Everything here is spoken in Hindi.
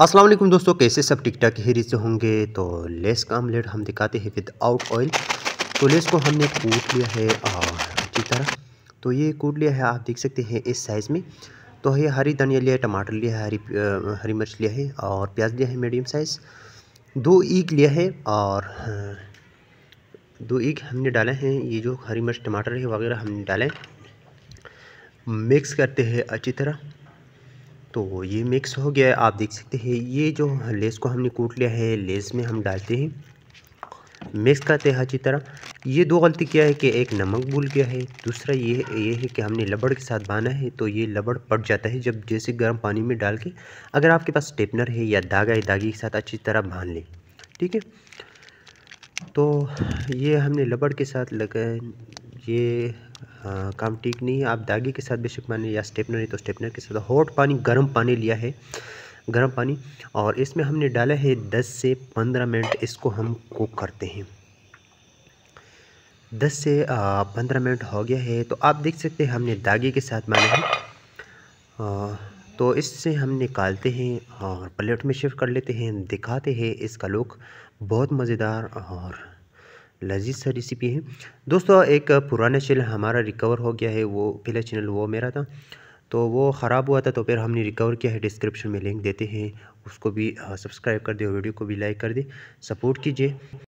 अस्सलाम वालेकुम दोस्तों कैसे सब टिक टाक हेरी से होंगे तो लेस का आमलेट हम दिखाते हैं विद आउट ऑयल तो लेस को हमने कूट लिया है और अच्छी तरह तो ये कूट लिया है आप देख सकते हैं इस साइज़ में तो ये हरी धनिया लिया है टमाटर लिया है हरी हरी मिर्च लिया है और प्याज लिया है मीडियम साइज़ दो ईग लिया है और हाँ, दो ईग हमने डाले हैं ये जो हरी मिर्च टमाटर है वगैरह हमने डाले मिक्स करते हैं अच्छी तरह तो ये मिक्स हो गया है आप देख सकते हैं ये जो लेस को हमने कूट लिया है लेस में हम डालते हैं मिक्स करते हैं अच्छी तरह ये दो गलती क्या है कि एक नमक भूल गया है दूसरा ये ये है कि हमने लबड़ के साथ बाना है तो ये लबड़ पट जाता है जब जैसे गर्म पानी में डाल के अगर आपके पास स्टेपनर है या धागा है धागे के साथ अच्छी तरह बांध लें ठीक है तो ये हमने लबड़ के साथ लगा ये काम ठीक नहीं है आप दागे के साथ बेशक माने या स्टेपनर नहीं तो स्टेपनर के साथ हॉट पानी गर्म पानी लिया है गर्म पानी और इसमें हमने डाला है दस से पंद्रह मिनट इसको हम कुक करते हैं दस से पंद्रह मिनट हो गया है तो आप देख सकते हैं हमने दागे के साथ माना है तो इससे हम निकालते हैं और प्लेट में शिफ्ट कर लेते हैं दिखाते हैं इसका लुक बहुत मज़ेदार और लजीज सा रेसिपी है दोस्तों एक पुराना चैनल हमारा रिकवर हो गया है वो पहला चैनल वो मेरा था तो वो ख़राब हुआ था तो फिर हमने रिकवर किया है डिस्क्रिप्शन में लिंक देते हैं उसको भी सब्सक्राइब हाँ, कर दे वीडियो को भी लाइक कर दे सपोर्ट कीजिए